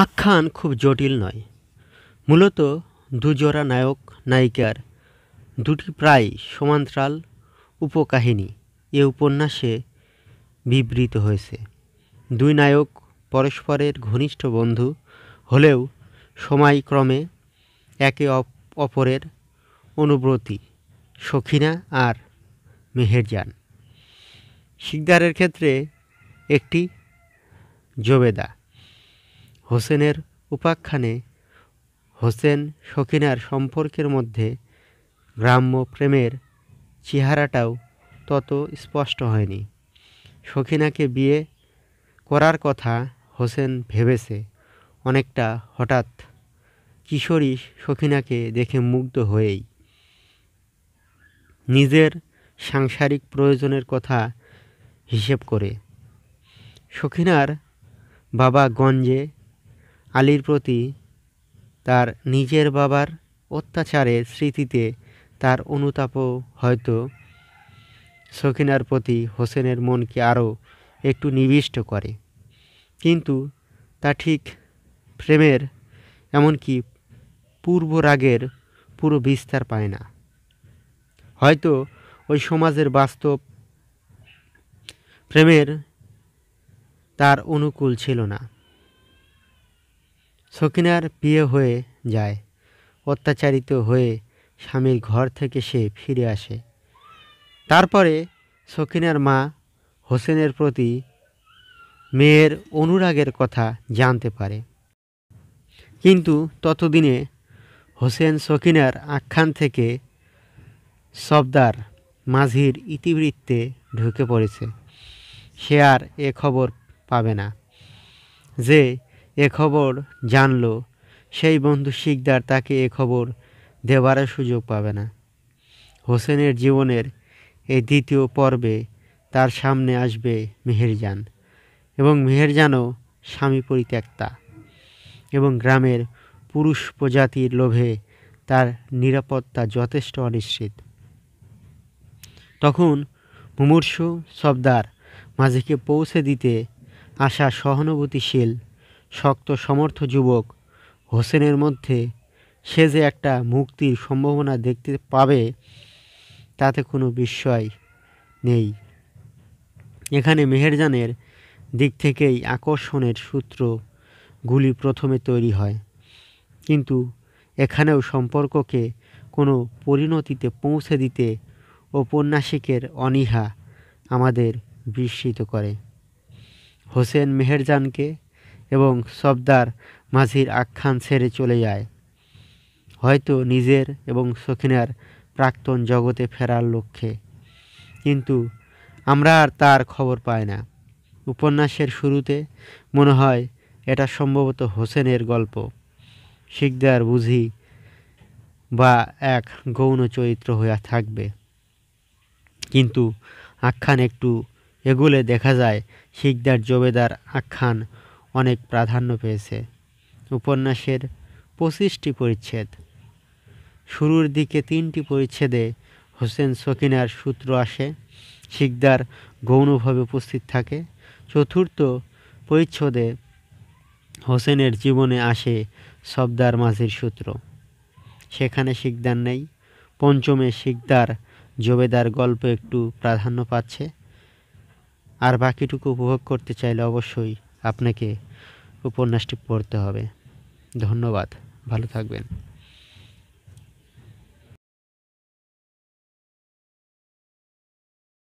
আখ্যান খুব জটিল নয় মূলত দুজোড়া নায়ক নায়িকার দুটি প্রায় সমান্তরাল উপকাহিনী এ উপন্যাসে বিবৃত হয়েছে দুই নায়ক পরস্পরের ঘনিষ্ঠ বন্ধু হলেও সময়ক্রমে একে অপরের অনুব্রতী সখিনা আর মেহেরজান শিকদারের ক্ষেত্রে একটি জবেদা হোসেনের উপাখ্যানে হোসেন সখিনার সম্পর্কের মধ্যে গ্রাম্য প্রেমের চেহারাটাও তত স্পষ্ট হয়নি সখিনাকে বিয়ে করার কথা হোসেন ভেবেছে অনেকটা হঠাৎ কিশোরী সখিনাকে দেখে মুগ্ধ হয়েই নিজের সাংসারিক প্রয়োজনের কথা হিসেব করে সখিনার বাবা গঞ্জে আলীর প্রতি তার নিজের বাবার অত্যাচারের স্মৃতিতে তার অনুতাপও হয়তো সখিনার প্রতি হোসেনের মনকে আরও একটু নিবিষ্ট করে কিন্তু তা ঠিক প্রেমের এমনকি পূর্ব রাগের পুরো বিস্তার পায় না হয়তো ওই সমাজের বাস্তব প্রেমের তার অনুকূল ছিল না সকিনার বিয়ে হয়ে যায় অত্যাচারিত হয়ে স্বামীর ঘর থেকে সে ফিরে আসে তারপরে সকিনার মা হোসেনের প্রতি মেয়ের অনুরাগের কথা জানতে পারে কিন্তু ততদিনে হোসেন সকিনার আখ্যান থেকে সবদার মাঝির ইতিবৃত্তে ঢুকে পড়েছে সে আর এ খবর পাবে না যে এ খবর জানল সেই বন্ধু শিকদার তাকে এ খবর দেবার সুযোগ পাবে না হোসেনের জীবনের এই দ্বিতীয় পর্বে তার সামনে আসবে মেহেরজান এবং মেহেরজানও স্বামী পরিত্যক্তা এবং গ্রামের পুরুষ প্রজাতির লোভে তার নিরাপত্তা যথেষ্ট অনিশ্চিত তখন মুমূর্ষু সবদার মাঝিকে পৌঁছে দিতে আসা সহানুভূতিশীল শক্ত সমর্থ যুবক হোসেনের মধ্যে সে যে একটা মুক্তির সম্ভাবনা দেখতে পাবে তাতে কোনো বিস্ময় নেই এখানে মেহেরজানের দিক থেকেই আকর্ষণের সূত্রগুলি প্রথমে তৈরি হয় কিন্তু এখানেও সম্পর্ককে কোনো পরিণতিতে পৌঁছে দিতে ঔপন্যাসিকের অনীহা আমাদের বিস্মিত করে হোসেন মেহেরজানকে এবং সবদার মাঝির আখ্যান ছেড়ে চলে যায় হয়তো নিজের এবং সখিনার প্রাক্তন জগতে ফেরার লক্ষ্যে কিন্তু আমরা আর তার খবর পাই না উপন্যাসের শুরুতে মনে হয় এটা সম্ভবত হোসেনের গল্প শিকদার বুঝি বা এক গৌণ চরিত্র হইয়া থাকবে কিন্তু আখ্যান একটু এগুলে দেখা যায় শিকদার জবেদার আখ্যান অনেক প্রাধান্য পেয়েছে উপন্যাসের পঁচিশটি পরিচ্ছেদ শুরুর দিকে তিনটি পরিচ্ছেদে হোসেন সকিনার সূত্র আসে শিকদার গৌণভাবে উপস্থিত থাকে চতুর্থ পরিচ্ছদে হোসেনের জীবনে আসে সবদার মাঝির সূত্র সেখানে শিকদার নেই পঞ্চমে শিকদার জবেদার গল্প একটু প্রাধান্য পাচ্ছে আর বাকিটুকু উপভোগ করতে চাইলে অবশ্যই আপনাকে উপন্যাসটি পড়তে হবে ধন্যবাদ ভালো থাকবেন